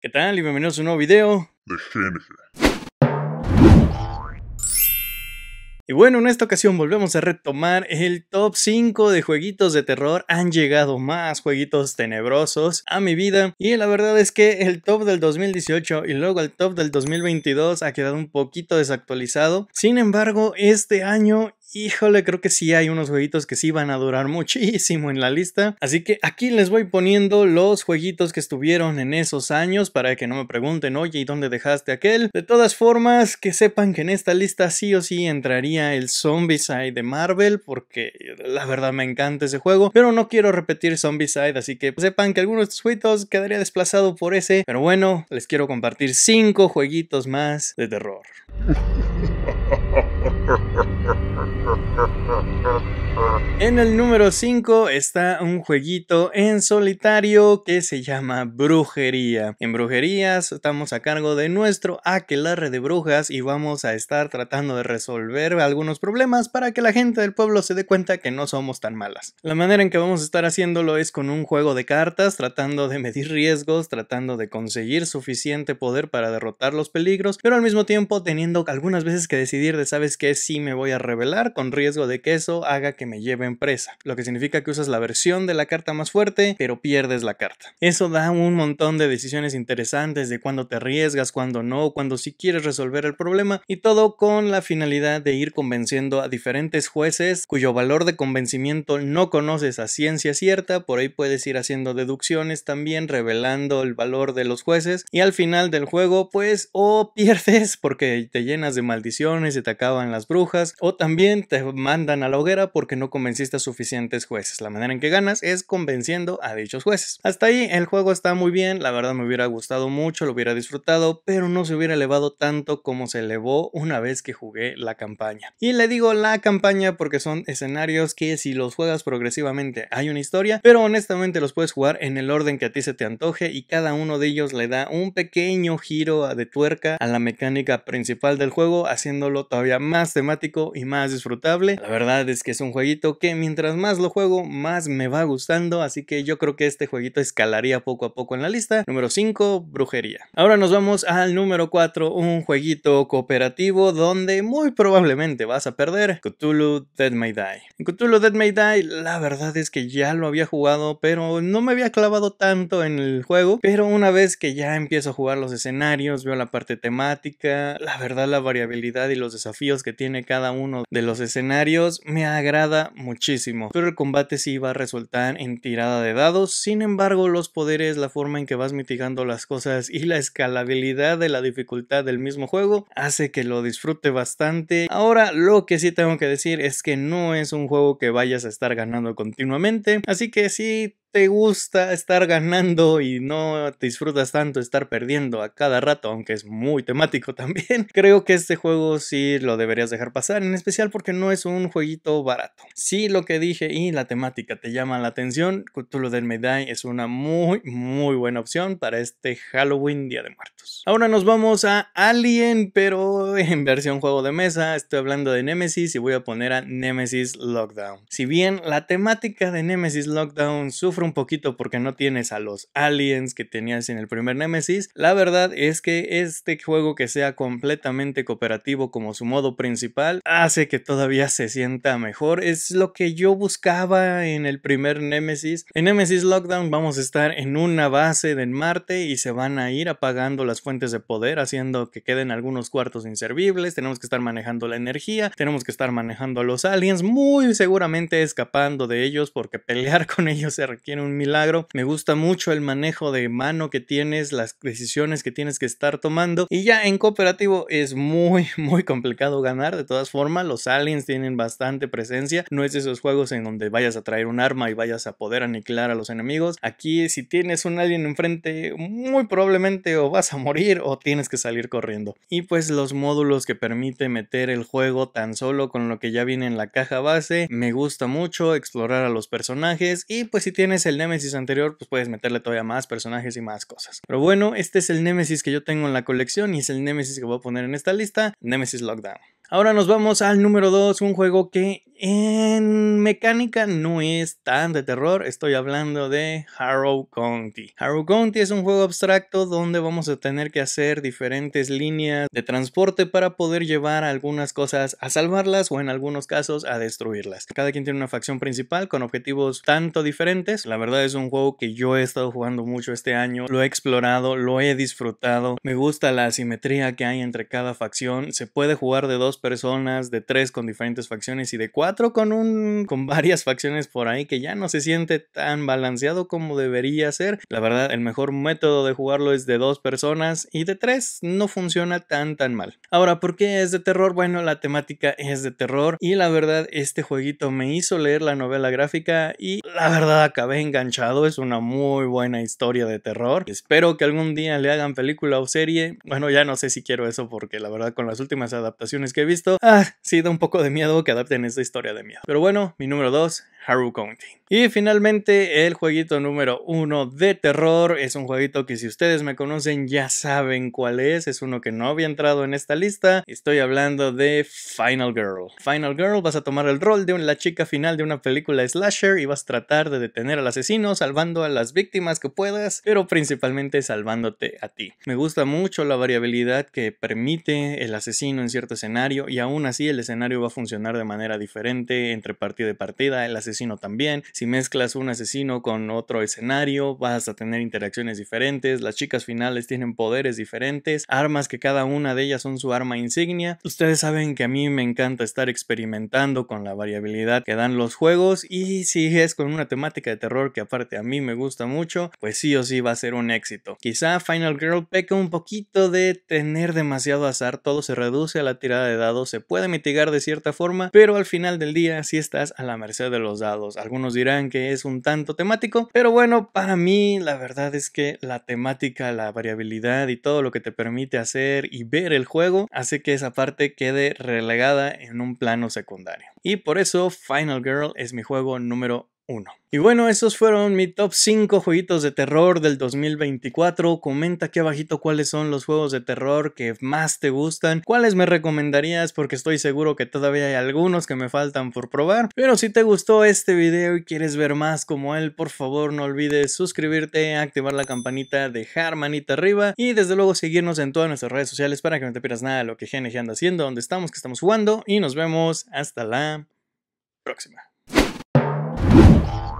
¿Qué tal? Y bienvenidos a un nuevo video Y bueno, en esta ocasión volvemos a retomar el top 5 de jueguitos de terror. Han llegado más jueguitos tenebrosos a mi vida. Y la verdad es que el top del 2018 y luego el top del 2022 ha quedado un poquito desactualizado. Sin embargo, este año híjole, creo que sí hay unos jueguitos que sí van a durar muchísimo en la lista. Así que aquí les voy poniendo los jueguitos que estuvieron en esos años para que no me pregunten, oye, ¿y dónde dejaste aquel? De todas formas, que sepan que en esta lista sí o sí entraría el Zombieside de Marvel, porque la verdad me encanta ese juego, pero no quiero repetir Zombieside, así que sepan que algunos de estos jueguitos quedaría desplazado por ese, pero bueno, les quiero compartir cinco jueguitos más de terror. En el número 5 está un jueguito en solitario que se llama Brujería. En Brujerías estamos a cargo de nuestro aquelarre de brujas y vamos a estar tratando de resolver algunos problemas para que la gente del pueblo se dé cuenta que no somos tan malas. La manera en que vamos a estar haciéndolo es con un juego de cartas, tratando de medir riesgos, tratando de conseguir suficiente poder para derrotar los peligros, pero al mismo tiempo teniendo algunas veces que decidir de sabes que si me voy a revelar con riesgo de que eso haga que me lleven presa, lo que significa que usas la versión de la carta más fuerte, pero pierdes la carta. Eso da un montón de decisiones interesantes de cuándo te arriesgas, cuándo no, cuándo si quieres resolver el problema y todo con la finalidad de ir convenciendo a diferentes jueces cuyo valor de convencimiento no conoces a ciencia cierta, por ahí puedes ir haciendo deducciones también revelando el valor de los jueces y al final del juego pues o pierdes porque te llenas de maldiciones, y te acaban las brujas o también te mandan a la hoguera porque no convenciste a suficientes jueces. La manera en que ganas es convenciendo a dichos jueces. Hasta ahí el juego está muy bien, la verdad me hubiera gustado mucho, lo hubiera disfrutado, pero no se hubiera elevado tanto como se elevó una vez que jugué la campaña. Y le digo la campaña porque son escenarios que si los juegas progresivamente hay una historia, pero honestamente los puedes jugar en el orden que a ti se te antoje y cada uno de ellos le da un pequeño giro de tuerca a la mecánica principal del juego, haciéndolo todavía más temático y más disfrutable. La verdad es que es un jueguito que mientras más lo juego, más me va gustando, así que yo creo que este jueguito escalaría poco a poco en la lista. Número 5, brujería. Ahora nos vamos al número 4, un jueguito cooperativo donde muy probablemente vas a perder Cthulhu Dead May Die. Cthulhu Dead May Die, la verdad es que ya lo había jugado, pero no me había clavado tanto en el juego. Pero una vez que ya empiezo a jugar los escenarios, veo la parte temática, la verdad, la variabilidad y los desafíos que tiene cada uno de de los escenarios me agrada muchísimo, pero el combate sí va a resultar en tirada de dados, sin embargo los poderes, la forma en que vas mitigando las cosas y la escalabilidad de la dificultad del mismo juego hace que lo disfrute bastante. Ahora lo que sí tengo que decir es que no es un juego que vayas a estar ganando continuamente, así que sí te gusta estar ganando y no te disfrutas tanto estar perdiendo a cada rato, aunque es muy temático también, creo que este juego sí lo deberías dejar pasar, en especial porque no es un jueguito barato. Sí, lo que dije y la temática te llama la atención, Cthulhu del Medai es una muy, muy buena opción para este Halloween Día de Muertos. Ahora nos vamos a Alien, pero en versión juego de mesa, estoy hablando de Nemesis y voy a poner a Nemesis Lockdown. Si bien la temática de Nemesis Lockdown sufre un poquito porque no tienes a los aliens que tenías en el primer Nemesis, la verdad es que este juego que sea completamente cooperativo como su modo principal hace que todavía se sienta mejor. Es lo que yo buscaba en el primer Nemesis. En Nemesis Lockdown vamos a estar en una base de Marte y se van a ir apagando las fuentes de poder, haciendo que queden algunos cuartos inservibles. Tenemos que estar manejando la energía, tenemos que estar manejando a los aliens, muy seguramente escapando de ellos porque pelear con ellos se requiere tiene un milagro. Me gusta mucho el manejo de mano que tienes, las decisiones que tienes que estar tomando. Y ya en cooperativo es muy, muy complicado ganar. De todas formas, los aliens tienen bastante presencia. No es de esos juegos en donde vayas a traer un arma y vayas a poder aniquilar a los enemigos. Aquí, si tienes un alien enfrente, muy probablemente o vas a morir o tienes que salir corriendo. Y pues los módulos que permite meter el juego tan solo con lo que ya viene en la caja base. Me gusta mucho explorar a los personajes. Y pues si tienes el Nemesis anterior, pues puedes meterle todavía más personajes y más cosas. Pero bueno, este es el Nemesis que yo tengo en la colección y es el Nemesis que voy a poner en esta lista, Nemesis Lockdown. Ahora nos vamos al número 2, un juego que en mecánica no es tan de terror, estoy hablando de Harrow County. Harrow County es un juego abstracto donde vamos a tener que hacer diferentes líneas de transporte para poder llevar algunas cosas a salvarlas o en algunos casos a destruirlas. Cada quien tiene una facción principal con objetivos tanto diferentes. La verdad es un juego que yo he estado jugando mucho este año, lo he explorado, lo he disfrutado, me gusta la asimetría que hay entre cada facción, se puede jugar de dos personas, de tres con diferentes facciones y de cuatro con un con varias facciones por ahí que ya no se siente tan balanceado como debería ser. La verdad, el mejor método de jugarlo es de dos personas y de tres no funciona tan tan mal. Ahora, ¿por qué es de terror? Bueno, la temática es de terror y la verdad este jueguito me hizo leer la novela gráfica y la verdad acabé enganchado. Es una muy buena historia de terror. Espero que algún día le hagan película o serie. Bueno, ya no sé si quiero eso porque la verdad con las últimas adaptaciones que he visto, ah, sí da un poco de miedo que adapten esta historia de miedo. Pero bueno, mi número 2, Haru County. Y finalmente, el jueguito número 1 de terror es un jueguito que si ustedes me conocen ya saben cuál es, es uno que no había entrado en esta lista. Estoy hablando de Final Girl. Final Girl vas a tomar el rol de la chica final de una película slasher y vas a tratar de detener al asesino salvando a las víctimas que puedas, pero principalmente salvándote a ti. Me gusta mucho la variabilidad que permite el asesino en cierto escenario y aún así el escenario va a funcionar de manera diferente entre partida y partida, el asesino también, si mezclas un asesino con otro escenario vas a tener interacciones diferentes, las chicas finales tienen poderes diferentes, armas que cada una de ellas son su arma insignia, ustedes saben que a mí me encanta estar experimentando con la variabilidad que dan los juegos y si es con una temática de terror que aparte a mí me gusta mucho, pues sí o sí va a ser un éxito. Quizá Final Girl peca un poquito de tener demasiado azar, todo se reduce a la tirada de se puede mitigar de cierta forma, pero al final del día si estás a la merced de los dados. Algunos dirán que es un tanto temático, pero bueno, para mí la verdad es que la temática, la variabilidad y todo lo que te permite hacer y ver el juego hace que esa parte quede relegada en un plano secundario. Y por eso Final Girl es mi juego número y bueno, esos fueron mi top 5 jueguitos de terror del 2024. Comenta aquí abajito cuáles son los juegos de terror que más te gustan, cuáles me recomendarías porque estoy seguro que todavía hay algunos que me faltan por probar. Pero si te gustó este video y quieres ver más como él, por favor no olvides suscribirte, activar la campanita, dejar manita arriba y desde luego seguirnos en todas nuestras redes sociales para que no te pierdas nada de lo que GNG anda haciendo, dónde estamos, que estamos jugando y nos vemos hasta la próxima. Yeah.